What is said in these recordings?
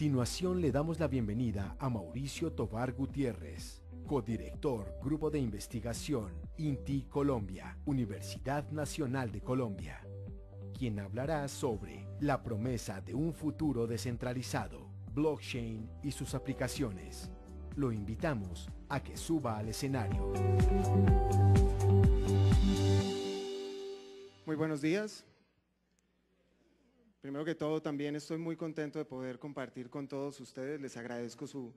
continuación le damos la bienvenida a Mauricio Tobar Gutiérrez, codirector Grupo de Investigación INTI Colombia, Universidad Nacional de Colombia, quien hablará sobre la promesa de un futuro descentralizado, blockchain y sus aplicaciones. Lo invitamos a que suba al escenario. Muy buenos días, Primero que todo, también estoy muy contento de poder compartir con todos ustedes. Les agradezco su,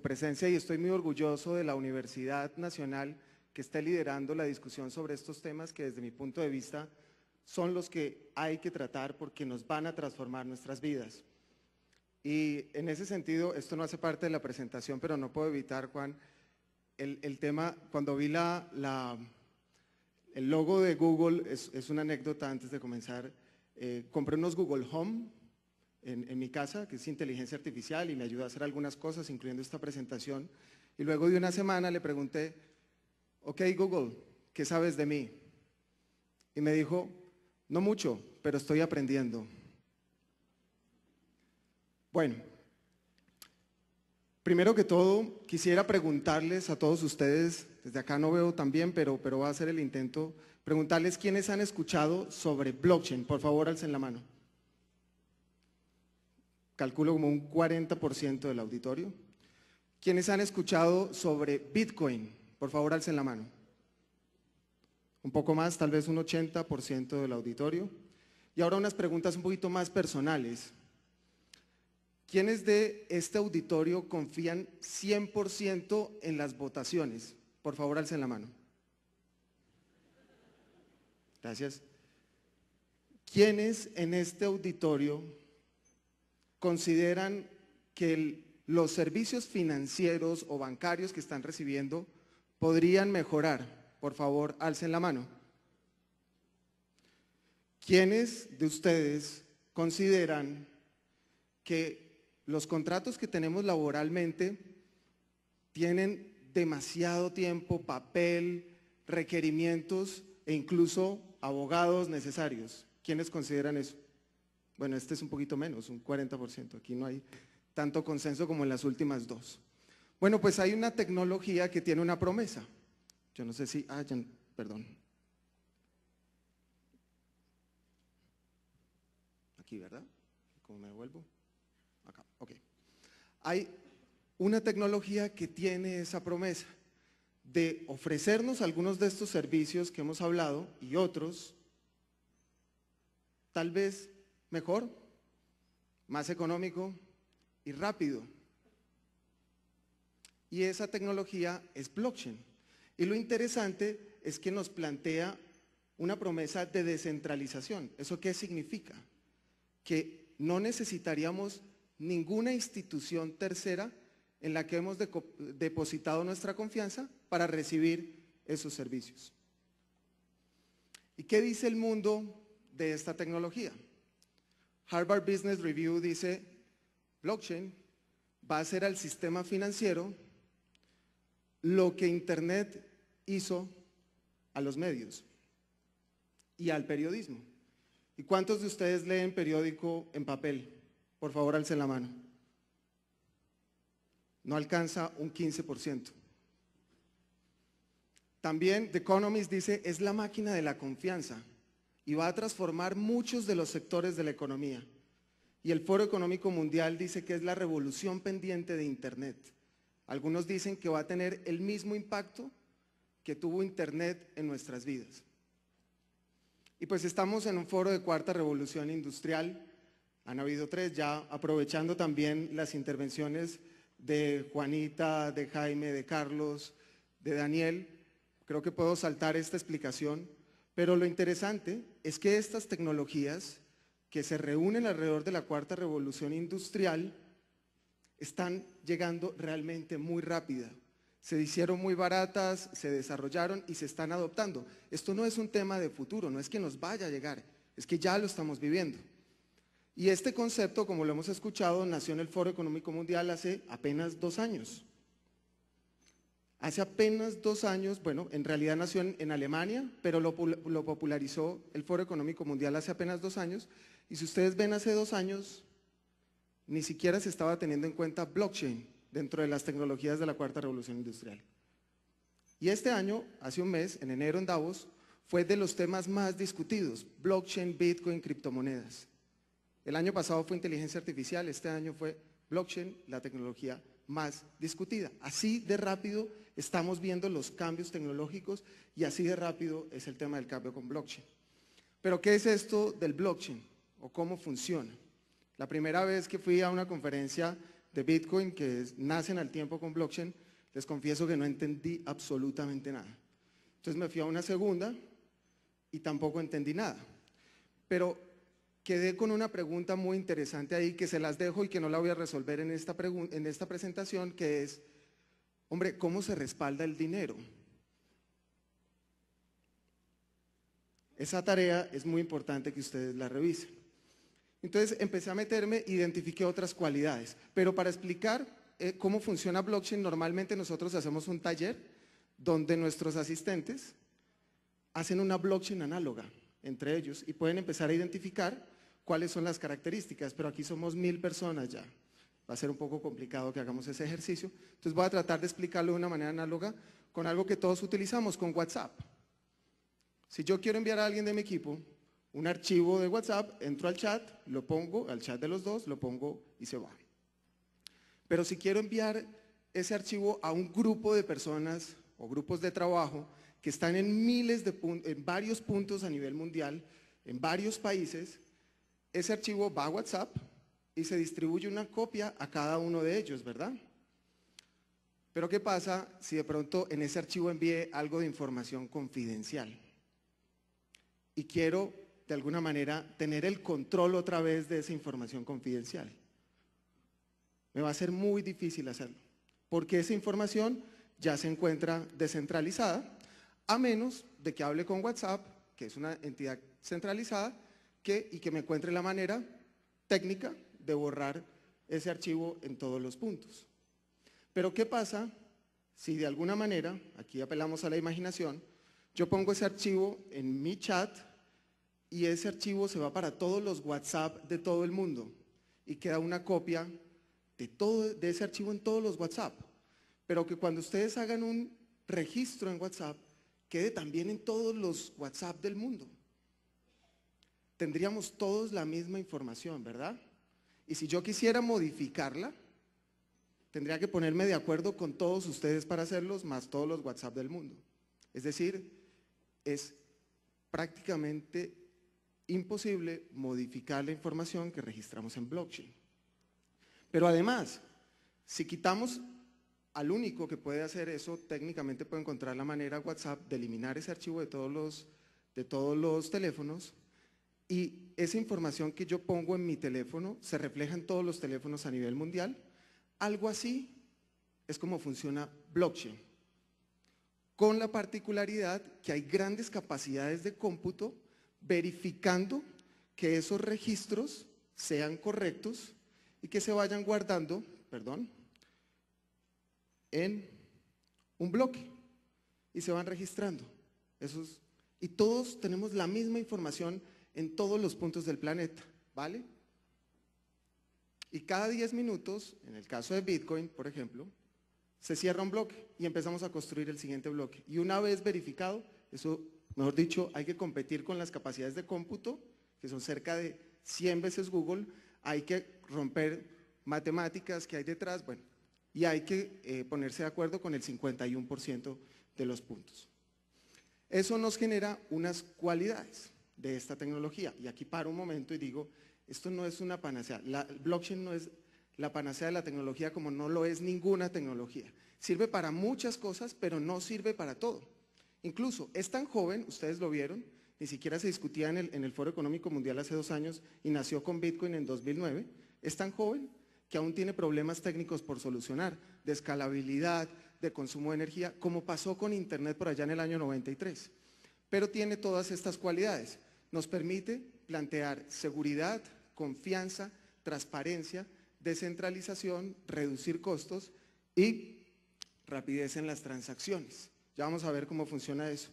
presencia y estoy muy orgulloso de la Universidad Nacional que está liderando la discusión sobre estos temas que desde mi punto de vista son los que hay que tratar porque nos van a transformar nuestras vidas. Y en ese sentido, esto no hace parte de la presentación, pero no puedo evitar, Juan, el, tema, cuando vi la, la, el logo de Google, es una anécdota antes de comenzar, eh, compré unos Google Home en, mi casa, que es inteligencia artificial, y me ayuda a hacer algunas cosas, incluyendo esta presentación. Y luego de una semana le pregunté, ok Google, ¿qué sabes de mí? Y me dijo, no mucho, pero estoy aprendiendo. Bueno, primero que todo, quisiera preguntarles a todos ustedes, desde acá no veo tan bien, pero, pero voy a hacer el intento preguntarles quiénes han escuchado sobre blockchain. Por favor, alcen la mano. Calculo como un 40% del auditorio. ¿Quiénes han escuchado sobre Bitcoin? Por favor, alcen la mano. Un poco más, tal vez un 80% del auditorio. Y ahora unas preguntas un poquito más personales. ¿Quiénes de este auditorio confían 100% en las votaciones? Por favor, alcen la mano. Gracias. ¿Quiénes en este auditorio consideran que los servicios financieros o bancarios que están recibiendo podrían mejorar? Por favor, alcen la mano. ¿Quiénes de ustedes consideran que los contratos que tenemos laboralmente tienen demasiado tiempo, papel, requerimientos e incluso abogados necesarios. ¿Quiénes consideran eso? Bueno, este es un poquito menos, un 40%. Aquí no hay tanto consenso como en las últimas dos. Bueno, pues hay una tecnología que tiene una promesa. Yo no sé si... Ah, perdón. Aquí, ¿verdad? ¿Cómo me vuelvo? Acá, ok. Hay una tecnología que tiene esa promesa de ofrecernos algunos de estos servicios que hemos hablado y otros, tal vez mejor, más económico y rápido. Y esa tecnología es blockchain. Y lo interesante es que nos plantea una promesa de descentralización. ¿Eso qué significa? Que no necesitaríamos ninguna institución tercera en la que hemos depositado nuestra confianza para recibir esos servicios. ¿Y qué dice el mundo de esta tecnología? Harvard Business Review dice, blockchain va a ser al sistema financiero lo que Internet hizo a los medios y al periodismo. ¿Y cuántos de ustedes leen periódico en papel? Por favor, alcen la mano no alcanza un 15%. También The Economist dice, es la máquina de la confianza y va a transformar muchos de los sectores de la economía. Y el Foro Económico Mundial dice que es la revolución pendiente de Internet. Algunos dicen que va a tener el mismo impacto que tuvo Internet en nuestras vidas. Y pues estamos en un foro de cuarta revolución industrial. Han habido tres, ya aprovechando también las intervenciones de Juanita, de Jaime, de Carlos, de Daniel. Creo que puedo saltar esta explicación, pero lo interesante es que estas tecnologías que se reúnen alrededor de la cuarta revolución industrial están llegando realmente muy rápida. Se hicieron muy baratas, se desarrollaron y se están adoptando. Esto no es un tema de futuro, no es que nos vaya a llegar, es que ya lo estamos viviendo. Y este concepto, como lo hemos escuchado, nació en el Foro Económico Mundial hace apenas dos años. Hace apenas dos años, bueno, en realidad nació en, Alemania, pero lo, lo, popularizó el Foro Económico Mundial hace apenas dos años. Y si ustedes ven hace dos años, ni siquiera se estaba teniendo en cuenta blockchain dentro de las tecnologías de la cuarta revolución industrial. Y este año, hace un mes, en enero en Davos, fue de los temas más discutidos, blockchain, bitcoin, criptomonedas. El año pasado fue inteligencia artificial, este año fue blockchain, la tecnología más discutida. Así de rápido estamos viendo los cambios tecnológicos y así de rápido es el tema del cambio con blockchain. Pero ¿qué es esto del blockchain o cómo funciona? La primera vez que fui a una conferencia de Bitcoin que nacen al tiempo con blockchain, les confieso que no entendí absolutamente nada. Entonces me fui a una segunda y tampoco entendí nada. Pero quedé con una pregunta muy interesante ahí que se las dejo y que no la voy a resolver en esta, presentación, que es, hombre, ¿cómo se respalda el dinero? Esa tarea es muy importante que ustedes la revisen. Entonces empecé a meterme, identifiqué otras cualidades, pero para explicar eh, cómo funciona blockchain, normalmente nosotros hacemos un taller donde nuestros asistentes hacen una blockchain análoga entre ellos y pueden empezar a identificar cuáles son las características, pero aquí somos mil personas ya. Va a ser un poco complicado que hagamos ese ejercicio. Entonces voy a tratar de explicarlo de una manera análoga con algo que todos utilizamos, con WhatsApp. Si yo quiero enviar a alguien de mi equipo un archivo de WhatsApp, entro al chat, lo pongo, al chat de los dos, lo pongo y se va. Pero si quiero enviar ese archivo a un grupo de personas o grupos de trabajo que están en miles de en varios puntos a nivel mundial, en varios países, ese archivo va a WhatsApp y se distribuye una copia a cada uno de ellos, ¿verdad? Pero ¿qué pasa si de pronto en ese archivo envié algo de información confidencial? Y quiero, de alguna manera, tener el control otra vez de esa información confidencial. Me va a ser muy difícil hacerlo, porque esa información ya se encuentra descentralizada, a menos de que hable con WhatsApp, que es una entidad centralizada, y que me encuentre la manera técnica de borrar ese archivo en todos los puntos. Pero ¿qué pasa si de alguna manera, aquí apelamos a la imaginación, yo pongo ese archivo en mi chat y ese archivo se va para todos los WhatsApp de todo el mundo y queda una copia de ese archivo en todos los WhatsApp. Pero que cuando ustedes hagan un registro en WhatsApp, quede también en todos los WhatsApp del mundo tendríamos todos la misma información, ¿verdad? Y si yo quisiera modificarla, tendría que ponerme de acuerdo con todos ustedes para hacerlos, más todos los WhatsApp del mundo. Es decir, es prácticamente imposible modificar la información que registramos en blockchain. Pero además, si quitamos al único que puede hacer eso, técnicamente puede encontrar la manera WhatsApp de eliminar ese archivo de todos los, de todos los teléfonos y esa información que yo pongo en mi teléfono se refleja en todos los teléfonos a nivel mundial. Algo así es como funciona blockchain, con la particularidad que hay grandes capacidades de cómputo verificando que esos registros sean correctos y que se vayan guardando, perdón, en un bloque y se van registrando. y todos tenemos la misma información en todos los puntos del planeta, ¿vale? Y cada 10 minutos, en el caso de Bitcoin, por ejemplo, se cierra un bloque y empezamos a construir el siguiente bloque. Y una vez verificado, eso, mejor dicho, hay que competir con las capacidades de cómputo, que son cerca de 100 veces Google, hay que romper matemáticas que hay detrás, bueno, y hay que eh, ponerse de acuerdo con el 51% de los puntos. Eso nos genera unas cualidades de esta tecnología. Y aquí paro un momento y digo, esto no es una panacea. La blockchain no es la panacea de la tecnología como no lo es ninguna tecnología. Sirve para muchas cosas, pero no sirve para todo. Incluso es tan joven, ustedes lo vieron, ni siquiera se discutía en el, en el Foro Económico Mundial hace dos años y nació con Bitcoin en 2009. Es tan joven que aún tiene problemas técnicos por solucionar, de escalabilidad, de consumo de energía, como pasó con Internet por allá en el año 93. Pero tiene todas estas cualidades nos permite plantear seguridad, confianza, transparencia, descentralización, reducir costos y rapidez en las transacciones. Ya vamos a ver cómo funciona eso.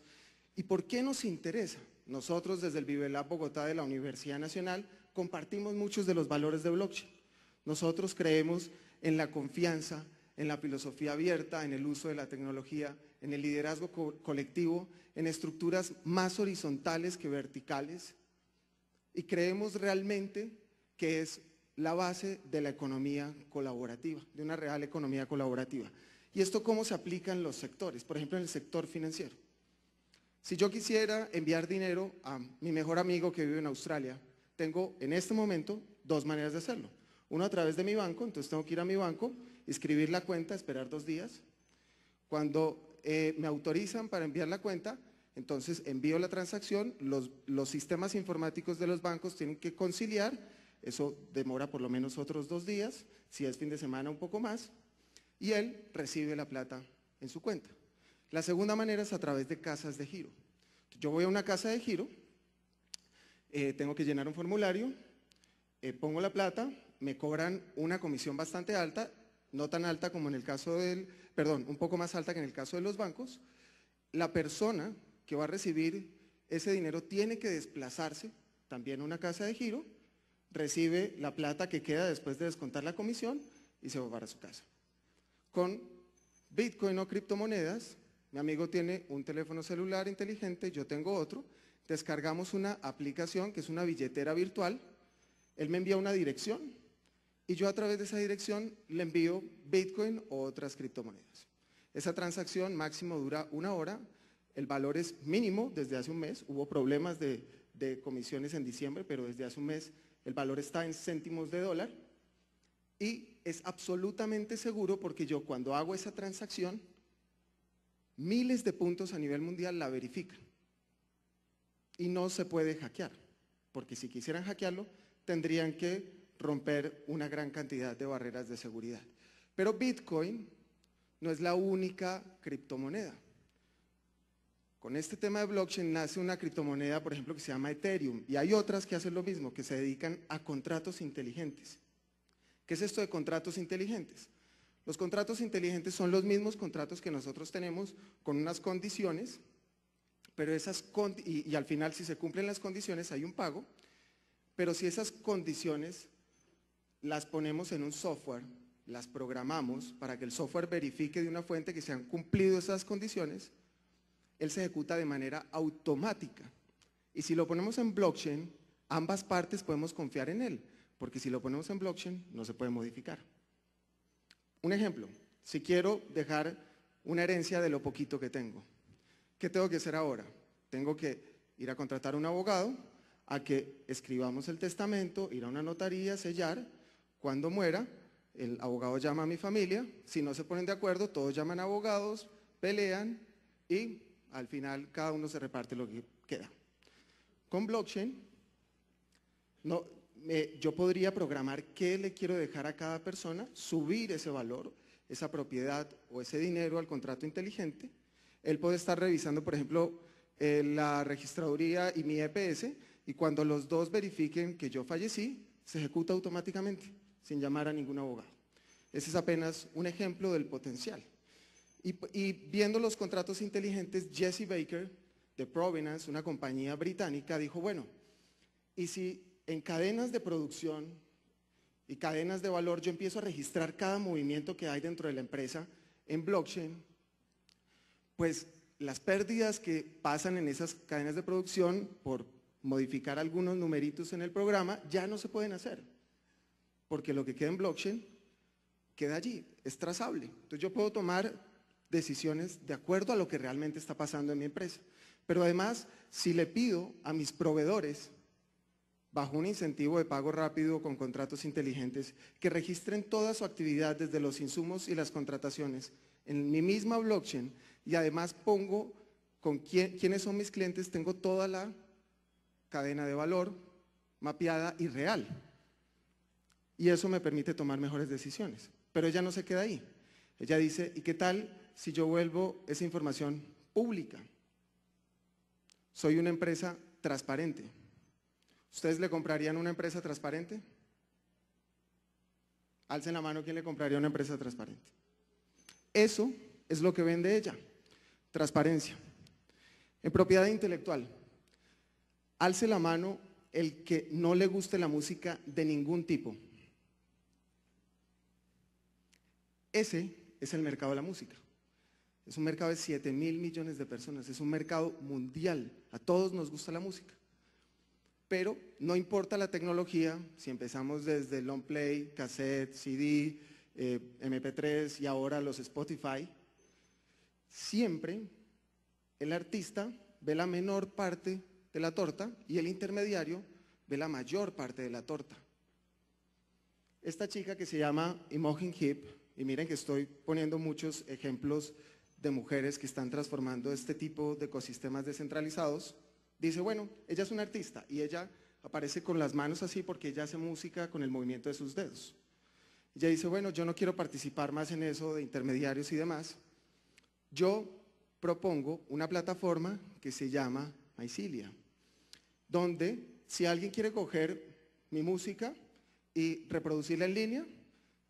¿Y por qué nos interesa? Nosotros desde el ViveLab Bogotá de la Universidad Nacional compartimos muchos de los valores de blockchain. Nosotros creemos en la confianza, en la filosofía abierta, en el uso de la tecnología en el liderazgo colectivo, en estructuras más horizontales que verticales, y creemos realmente que es la base de la economía colaborativa, de una real economía colaborativa. ¿Y esto cómo se aplica en los sectores? Por ejemplo, en el sector financiero. Si yo quisiera enviar dinero a mi mejor amigo que vive en Australia, tengo en este momento dos maneras de hacerlo. Uno a través de mi banco, entonces tengo que ir a mi banco, escribir la cuenta, esperar dos días. Cuando eh, me autorizan para enviar la cuenta, entonces envío la transacción, los, sistemas informáticos de los bancos tienen que conciliar, eso demora por lo menos otros dos días, si es fin de semana un poco más, y él recibe la plata en su cuenta. La segunda manera es a través de casas de giro. Yo voy a una casa de giro, eh, tengo que llenar un formulario, eh, pongo la plata, me cobran una comisión bastante alta no tan alta como en el caso del, perdón, un poco más alta que en el caso de los bancos, la persona que va a recibir ese dinero tiene que desplazarse también a una casa de giro, recibe la plata que queda después de descontar la comisión y se va para su casa. Con Bitcoin o criptomonedas, mi amigo tiene un teléfono celular inteligente, yo tengo otro, descargamos una aplicación que es una billetera virtual, él me envía una dirección, y yo a través de esa dirección le envío Bitcoin o otras criptomonedas. Esa transacción máximo dura una hora, el valor es mínimo desde hace un mes, hubo problemas de, comisiones en diciembre, pero desde hace un mes el valor está en céntimos de dólar y es absolutamente seguro porque yo cuando hago esa transacción, miles de puntos a nivel mundial la verifican y no se puede hackear, porque si quisieran hackearlo, tendrían que romper una gran cantidad de barreras de seguridad. Pero Bitcoin no es la única criptomoneda. Con este tema de blockchain nace una criptomoneda, por ejemplo, que se llama Ethereum, y hay otras que hacen lo mismo, que se dedican a contratos inteligentes. ¿Qué es esto de contratos inteligentes? Los contratos inteligentes son los mismos contratos que nosotros tenemos con unas condiciones, pero esas y al final si se cumplen las condiciones hay un pago, pero si esas condiciones las ponemos en un software, las programamos para que el software verifique de una fuente que se han cumplido esas condiciones, él se ejecuta de manera automática. Y si lo ponemos en blockchain, ambas partes podemos confiar en él, porque si lo ponemos en blockchain no se puede modificar. Un ejemplo, si quiero dejar una herencia de lo poquito que tengo, ¿qué tengo que hacer ahora? Tengo que ir a contratar a un abogado, a que escribamos el testamento, ir a una notaría, sellar, cuando muera, el abogado llama a mi familia, si no se ponen de acuerdo, todos llaman a abogados, pelean y al final cada uno se reparte lo que queda. Con blockchain, yo podría programar qué le quiero dejar a cada persona, subir ese valor, esa propiedad o ese dinero al contrato inteligente. Él puede estar revisando, por ejemplo, eh, la registraduría y mi EPS y cuando los dos verifiquen que yo fallecí, se ejecuta automáticamente sin llamar a ningún abogado. Ese es apenas un ejemplo del potencial. Y, viendo los contratos inteligentes, Jesse Baker de Provenance, una compañía británica, dijo, bueno, ¿y si en cadenas de producción y cadenas de valor yo empiezo a registrar cada movimiento que hay dentro de la empresa en blockchain? Pues las pérdidas que pasan en esas cadenas de producción por modificar algunos numeritos en el programa ya no se pueden hacer porque lo que queda en blockchain queda allí, es trazable. Entonces yo puedo tomar decisiones de acuerdo a lo que realmente está pasando en mi empresa. Pero además, si le pido a mis proveedores, bajo un incentivo de pago rápido con contratos inteligentes, que registren toda su actividad desde los insumos y las contrataciones en mi misma blockchain y además pongo con quiénes son mis clientes, tengo toda la cadena de valor mapeada y real y eso me permite tomar mejores decisiones. Pero ella no se queda ahí. Ella dice, ¿y qué tal si yo vuelvo esa información pública? Soy una empresa transparente. ¿Ustedes le comprarían una empresa transparente? Alcen la mano quien le compraría una empresa transparente. Eso es lo que vende ella, transparencia. En propiedad intelectual, alce la mano el que no le guste la música de ningún tipo. Ese es el mercado de la música. Es un mercado de 7 mil millones de personas, es un mercado mundial. A todos nos gusta la música. Pero no importa la tecnología, si empezamos desde long play, cassette, CD, eh, MP3 y ahora los Spotify, siempre el artista ve la menor parte de la torta y el intermediario ve la mayor parte de la torta. Esta chica que se llama Imogen Hip. Y miren que estoy poniendo muchos ejemplos de mujeres que están transformando este tipo de ecosistemas descentralizados. Dice, bueno, ella es una artista y ella aparece con las manos así porque ella hace música con el movimiento de sus dedos. Ella dice, bueno, yo no quiero participar más en eso de intermediarios y demás. Yo propongo una plataforma que se llama MyCilia, donde si alguien quiere coger mi música y reproducirla en línea,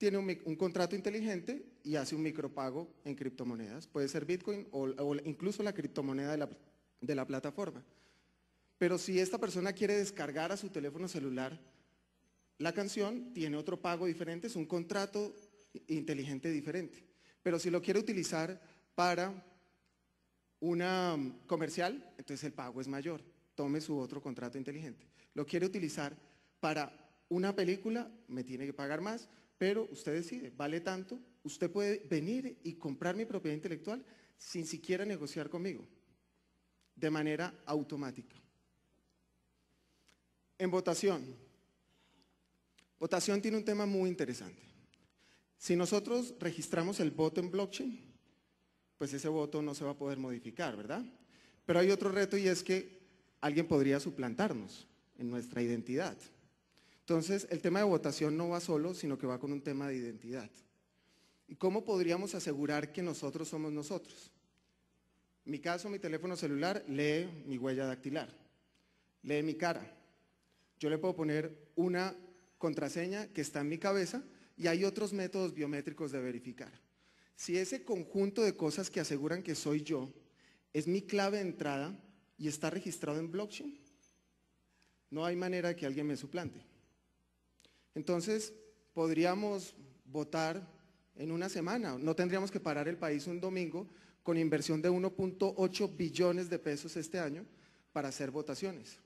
tiene un, contrato inteligente y hace un micropago en criptomonedas. Puede ser Bitcoin o, incluso la criptomoneda de la plataforma. Pero si esta persona quiere descargar a su teléfono celular la canción, tiene otro pago diferente, es un contrato inteligente diferente. Pero si lo quiere utilizar para una um, comercial, entonces el pago es mayor. Tome su otro contrato inteligente. Lo quiere utilizar para una película, me tiene que pagar más pero usted decide, vale tanto, usted puede venir y comprar mi propiedad intelectual sin siquiera negociar conmigo, de manera automática. En votación, votación tiene un tema muy interesante. Si nosotros registramos el voto en blockchain, pues ese voto no se va a poder modificar, ¿verdad? Pero hay otro reto y es que alguien podría suplantarnos en nuestra identidad. Entonces, el tema de votación no va solo, sino que va con un tema de identidad. cómo podríamos asegurar que nosotros somos nosotros? En mi caso, mi teléfono celular lee mi huella dactilar, lee mi cara. Yo le puedo poner una contraseña que está en mi cabeza y hay otros métodos biométricos de verificar. Si ese conjunto de cosas que aseguran que soy yo es mi clave de entrada y está registrado en blockchain, no hay manera que alguien me suplante. Entonces, podríamos votar en una semana. No tendríamos que parar el país un domingo con inversión de 1.8 billones de pesos este año para hacer votaciones.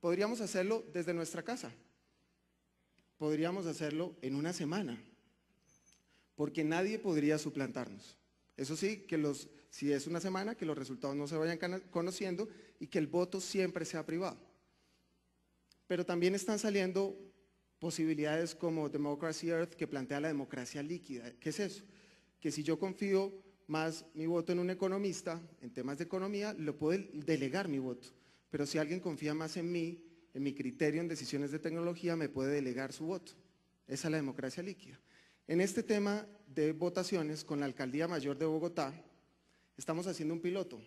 Podríamos hacerlo desde nuestra casa. Podríamos hacerlo en una semana, porque nadie podría suplantarnos. Eso sí, que los, si es una semana, que los resultados no se vayan conociendo y que el voto siempre sea privado. Pero también están saliendo posibilidades como Democracy Earth que plantea la democracia líquida. ¿Qué es eso? Que si yo confío más mi voto en un economista, en temas de economía, lo puedo delegar mi voto. Pero si alguien confía más en mí, en mi criterio, en decisiones de tecnología, me puede delegar su voto. Esa es la democracia líquida. En este tema de votaciones con la Alcaldía Mayor de Bogotá, estamos haciendo un piloto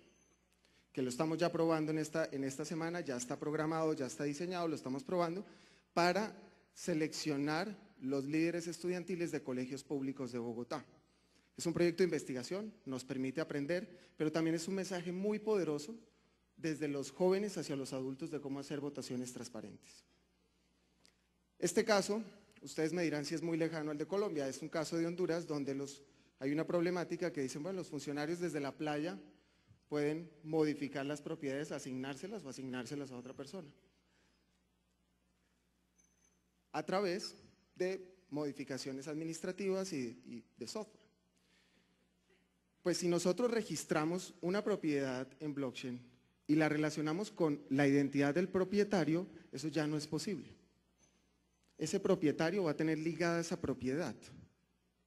que lo estamos ya probando en esta, en esta semana, ya está programado, ya está diseñado, lo estamos probando, para seleccionar los líderes estudiantiles de colegios públicos de Bogotá. Es un proyecto de investigación, nos permite aprender, pero también es un mensaje muy poderoso desde los jóvenes hacia los adultos de cómo hacer votaciones transparentes. Este caso, ustedes me dirán si es muy lejano al de Colombia, es un caso de Honduras donde hay una problemática que dicen, bueno, los funcionarios desde la playa pueden modificar las propiedades, asignárselas o asignárselas a otra persona a través de modificaciones administrativas y, de software. Pues si nosotros registramos una propiedad en blockchain y la relacionamos con la identidad del propietario, eso ya no es posible. Ese propietario va a tener ligada esa propiedad.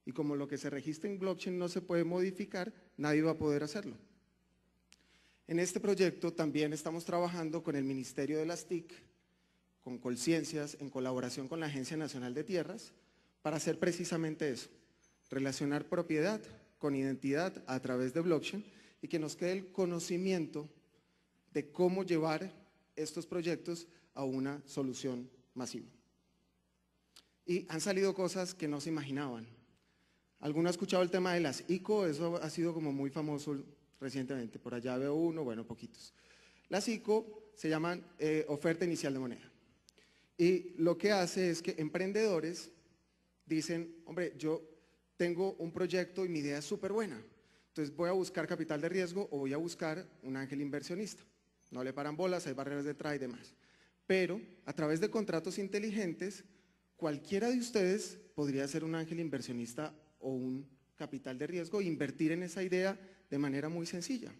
Y como lo que se registra en blockchain no se puede modificar, nadie va a poder hacerlo. En este proyecto también estamos trabajando con el Ministerio de las TIC con Colciencias, en colaboración con la Agencia Nacional de Tierras, para hacer precisamente eso, relacionar propiedad con identidad a través de blockchain y que nos quede el conocimiento de cómo llevar estos proyectos a una solución masiva. Y han salido cosas que no se imaginaban. ¿Alguno ha escuchado el tema de las ICO? Eso ha sido como muy famoso recientemente. Por allá veo uno, bueno, poquitos. Las ICO se llaman eh, oferta inicial de moneda. Y lo que hace es que emprendedores dicen, hombre, yo tengo un proyecto y mi idea es súper buena. Entonces voy a buscar capital de riesgo o voy a buscar un ángel inversionista. No le paran bolas, hay barreras de detrás y demás. Pero a través de contratos inteligentes, cualquiera de ustedes podría ser un ángel inversionista o un capital de riesgo e invertir en esa idea de manera muy sencilla.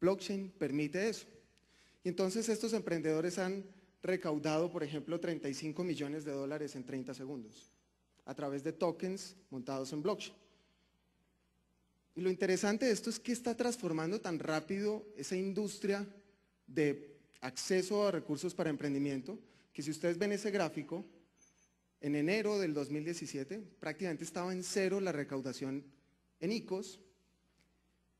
Blockchain permite eso. Y entonces estos emprendedores han recaudado, por ejemplo, 35 millones de dólares en 30 segundos a través de tokens montados en blockchain. Y lo interesante de esto es que está transformando tan rápido esa industria de acceso a recursos para emprendimiento, que si ustedes ven ese gráfico, en enero del 2017 prácticamente estaba en cero la recaudación en ICOs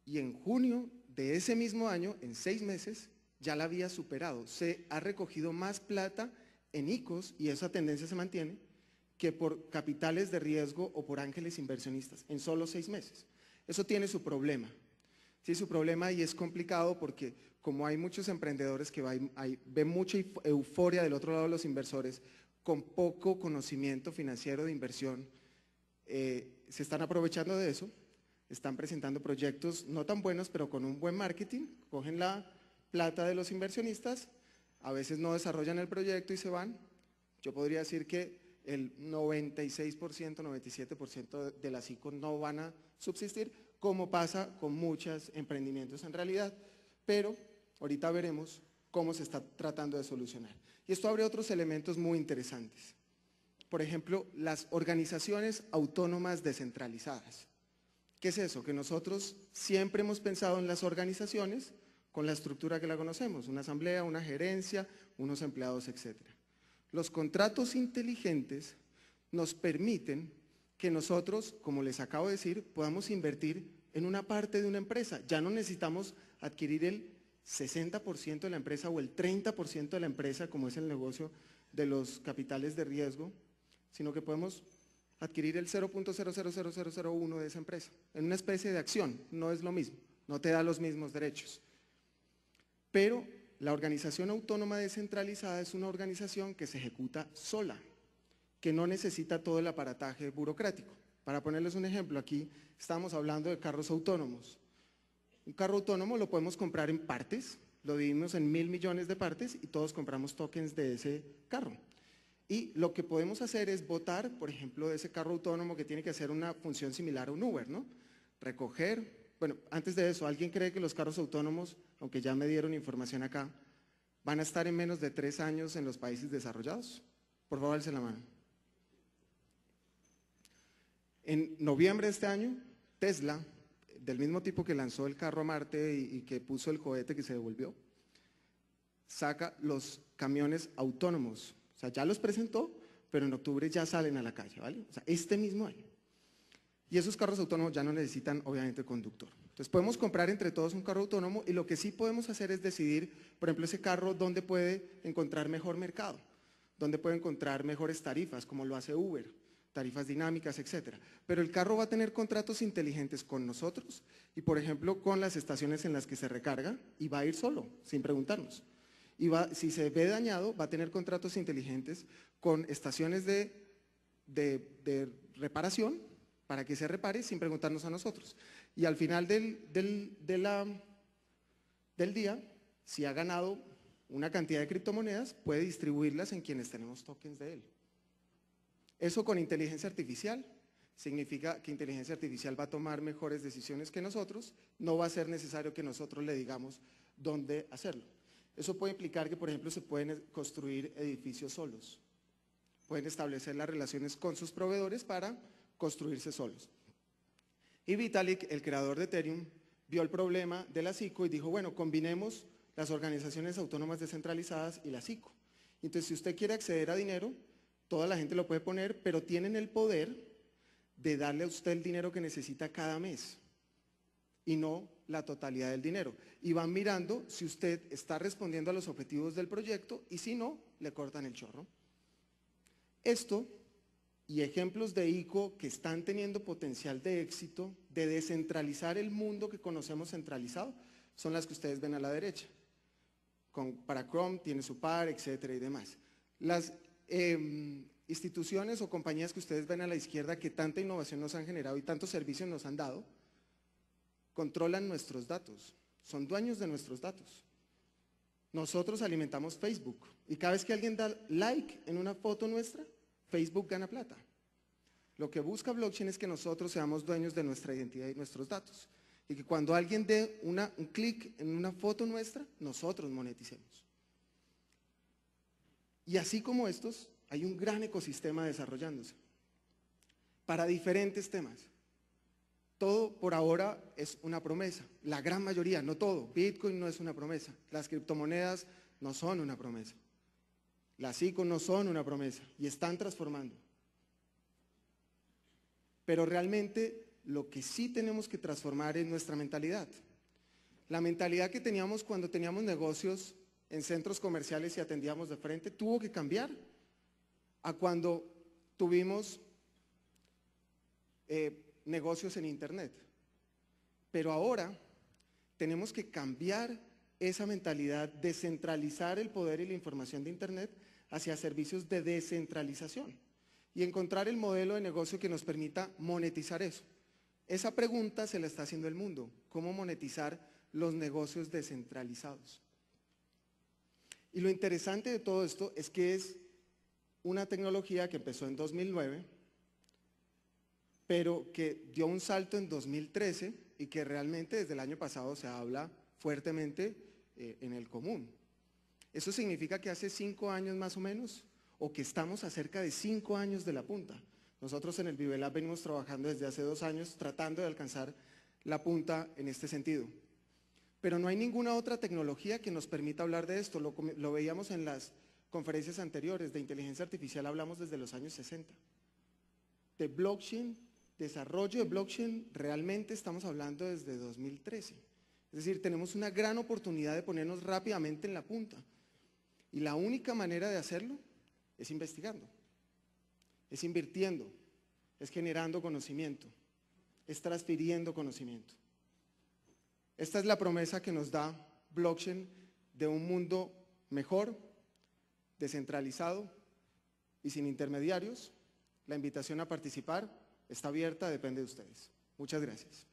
y en junio de ese mismo año, en seis meses, ya la había superado. Se ha recogido más plata en ICOs, y esa tendencia se mantiene, que por capitales de riesgo o por ángeles inversionistas, en solo seis meses. Eso tiene su problema. Sí, su problema y es complicado porque como hay muchos emprendedores que ven mucha euforia del otro lado de los inversores, con poco conocimiento financiero de inversión, eh, se están aprovechando de eso, están presentando proyectos no tan buenos, pero con un buen marketing, cogen la plata de los inversionistas, a veces no desarrollan el proyecto y se van. Yo podría decir que el 96%, 97% de las ICO no van a subsistir, como pasa con muchos emprendimientos en realidad, pero ahorita veremos cómo se está tratando de solucionar. Y esto abre otros elementos muy interesantes. Por ejemplo, las organizaciones autónomas descentralizadas. ¿Qué es eso? Que nosotros siempre hemos pensado en las organizaciones con la estructura que la conocemos, una asamblea, una gerencia, unos empleados, etc. Los contratos inteligentes nos permiten que nosotros, como les acabo de decir, podamos invertir en una parte de una empresa. Ya no necesitamos adquirir el 60% de la empresa o el 30% de la empresa, como es el negocio de los capitales de riesgo, sino que podemos adquirir el 0.00001 de esa empresa, en una especie de acción, no es lo mismo, no te da los mismos derechos. Pero la organización autónoma descentralizada es una organización que se ejecuta sola, que no necesita todo el aparataje burocrático. Para ponerles un ejemplo, aquí estamos hablando de carros autónomos. Un carro autónomo lo podemos comprar en partes, lo dividimos en mil millones de partes y todos compramos tokens de ese carro. Y lo que podemos hacer es votar, por ejemplo, de ese carro autónomo que tiene que hacer una función similar a un Uber, ¿no? Recoger, bueno, antes de eso, ¿alguien cree que los carros autónomos aunque ya me dieron información acá, van a estar en menos de tres años en los países desarrollados. Por favor, alce la mano. En noviembre de este año, Tesla, del mismo tipo que lanzó el carro a Marte y, y que puso el cohete que se devolvió, saca los camiones autónomos. O sea, ya los presentó, pero en octubre ya salen a la calle, ¿vale? O sea, este mismo año. Y esos carros autónomos ya no necesitan, obviamente, conductor. Entonces podemos comprar entre todos un carro autónomo y lo que sí podemos hacer es decidir, por ejemplo, ese carro dónde puede encontrar mejor mercado, dónde puede encontrar mejores tarifas, como lo hace Uber, tarifas dinámicas, etc. Pero el carro va a tener contratos inteligentes con nosotros y, por ejemplo, con las estaciones en las que se recarga y va a ir solo, sin preguntarnos. Y si se ve dañado, va a tener contratos inteligentes con estaciones de reparación para que se repare sin preguntarnos a nosotros. Y al final del, del día, si ha ganado una cantidad de criptomonedas, puede distribuirlas en quienes tenemos tokens de él. Eso con inteligencia artificial significa que inteligencia artificial va a tomar mejores decisiones que nosotros, no va a ser necesario que nosotros le digamos dónde hacerlo. Eso puede implicar que, por ejemplo, se pueden construir edificios solos, pueden establecer las relaciones con sus proveedores para construirse solos. Y Vitalik, el creador de Ethereum, vio el problema de la CICO y dijo, bueno, combinemos las organizaciones autónomas descentralizadas y la CICO. Entonces, si usted quiere acceder a dinero, toda la gente lo puede poner, pero tienen el poder de darle a usted el dinero que necesita cada mes y no la totalidad del dinero. Y van mirando si usted está respondiendo a los objetivos del proyecto y si no, le cortan el chorro. Esto y ejemplos de ICO que están teniendo potencial de éxito de descentralizar el mundo que conocemos centralizado son las que ustedes ven a la derecha. Con, para Chrome tiene su par, etcétera y demás. Las em, instituciones o compañías que ustedes ven a la izquierda que tanta innovación nos han generado y tantos servicios nos han dado, controlan nuestros datos, son dueños de nuestros datos. Nosotros alimentamos Facebook y cada vez que alguien da like en una foto nuestra, Facebook gana plata. Lo que busca blockchain es que nosotros seamos dueños de nuestra identidad y nuestros datos. Y que cuando alguien dé un clic en una foto nuestra, nosotros moneticemos. Y así como estos, hay un gran ecosistema desarrollándose para diferentes temas. Todo por ahora es una promesa, la gran mayoría, no todo. Bitcoin no es una promesa, las criptomonedas no son una promesa. Las no son una promesa y están transformando. Pero realmente lo que sí tenemos que transformar es nuestra mentalidad. La mentalidad que teníamos cuando teníamos negocios en centros comerciales y atendíamos de frente tuvo que cambiar a cuando tuvimos eh, negocios en Internet. Pero ahora tenemos que cambiar esa mentalidad de centralizar el poder y la información de Internet hacia servicios de descentralización y encontrar el modelo de negocio que nos permita monetizar eso. Esa pregunta se la está haciendo el mundo, ¿cómo monetizar los negocios descentralizados? Y lo interesante de todo esto es que es una tecnología que empezó en 2009, pero que dio un salto en 2013 y que realmente desde el año pasado se habla fuertemente eh, en el común. Eso significa que hace cinco años más o menos, o que estamos a cerca de cinco años de la punta. Nosotros en el Vivelab venimos trabajando desde hace dos años tratando de alcanzar la punta en este sentido. Pero no hay ninguna otra tecnología que nos permita hablar de esto. Lo, lo veíamos en las conferencias anteriores de inteligencia artificial, hablamos desde los años 60. De blockchain, desarrollo de blockchain, realmente estamos hablando desde 2013 es decir, tenemos una gran oportunidad de ponernos rápidamente en la punta. Y la única manera de hacerlo es investigando, es invirtiendo, es generando conocimiento, es transfiriendo conocimiento. Esta es la promesa que nos da blockchain de un mundo mejor, descentralizado y sin intermediarios. La invitación a participar está abierta, depende de ustedes. Muchas gracias.